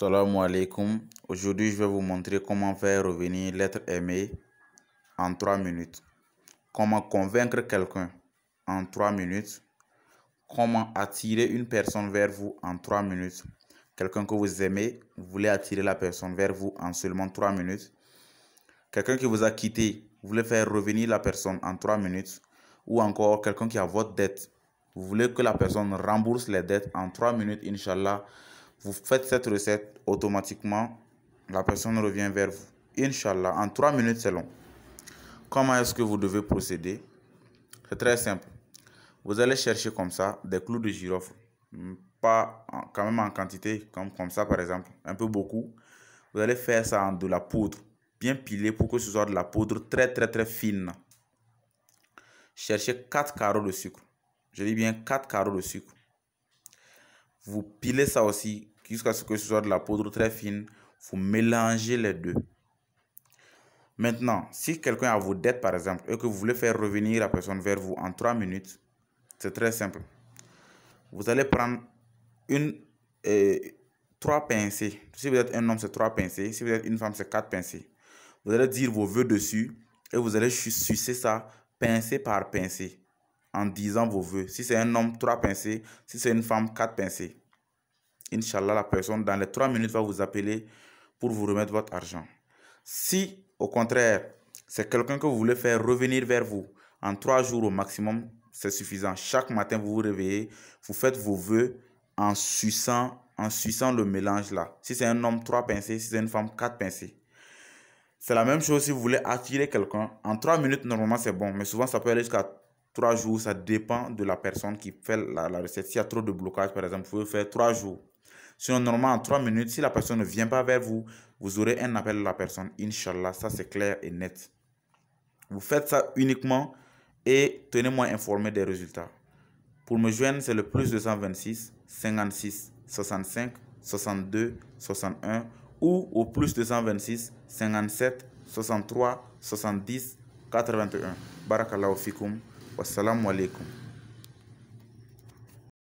Salam alaikum. Aujourd'hui, je vais vous montrer comment faire revenir l'être aimé en 3 minutes. Comment convaincre quelqu'un en 3 minutes. Comment attirer une personne vers vous en 3 minutes. Quelqu'un que vous aimez, vous voulez attirer la personne vers vous en seulement 3 minutes. Quelqu'un qui vous a quitté, vous voulez faire revenir la personne en 3 minutes. Ou encore quelqu'un qui a votre dette, vous voulez que la personne rembourse les dettes en 3 minutes, Inch'Allah. Vous faites cette recette, automatiquement, la personne revient vers vous. Inch'Allah, en trois minutes, c'est long. Comment est-ce que vous devez procéder C'est très simple. Vous allez chercher comme ça des clous de girofle. Hmm, pas quand même en quantité, comme, comme ça par exemple, un peu beaucoup. Vous allez faire ça en de la poudre, bien pilée pour que ce soit de la poudre très très très fine. Cherchez quatre carreaux de sucre. Je dis bien quatre carreaux de sucre. Vous pilez ça aussi jusqu'à ce que ce soit de la poudre très fine. Vous mélangez les deux. Maintenant, si quelqu'un a vos dettes, par exemple, et que vous voulez faire revenir la personne vers vous en 3 minutes, c'est très simple. Vous allez prendre une, euh, trois pincées. Si vous êtes un homme, c'est trois pincées. Si vous êtes une femme, c'est quatre pincées. Vous allez dire vos vœux dessus et vous allez sucer ça pincée par pincée en disant vos voeux. Si c'est un homme, trois pincées. Si c'est une femme, quatre pincées. Inch'Allah, la personne, dans les trois minutes, va vous appeler pour vous remettre votre argent. Si, au contraire, c'est quelqu'un que vous voulez faire revenir vers vous en trois jours au maximum, c'est suffisant. Chaque matin, vous vous réveillez, vous faites vos voeux en suçant, en suçant le mélange là. Si c'est un homme, trois pincées. Si c'est une femme, quatre pincées. C'est la même chose si vous voulez attirer quelqu'un. En trois minutes, normalement, c'est bon. Mais souvent, ça peut aller jusqu'à 3 jours, ça dépend de la personne qui fait la, recette. S'il y a trop de blocage, par exemple, vous pouvez faire trois jours. Sinon, normalement, en trois minutes, si la personne ne vient pas vers vous, vous aurez un appel à la personne. Inch'Allah, ça c'est clair et net. Vous faites ça uniquement et tenez-moi informé des résultats. Pour me joindre, c'est le plus 226 56 65 62 61 ou au plus 226 57 63 70 81. Barakallahu fikum. والسلام عليكم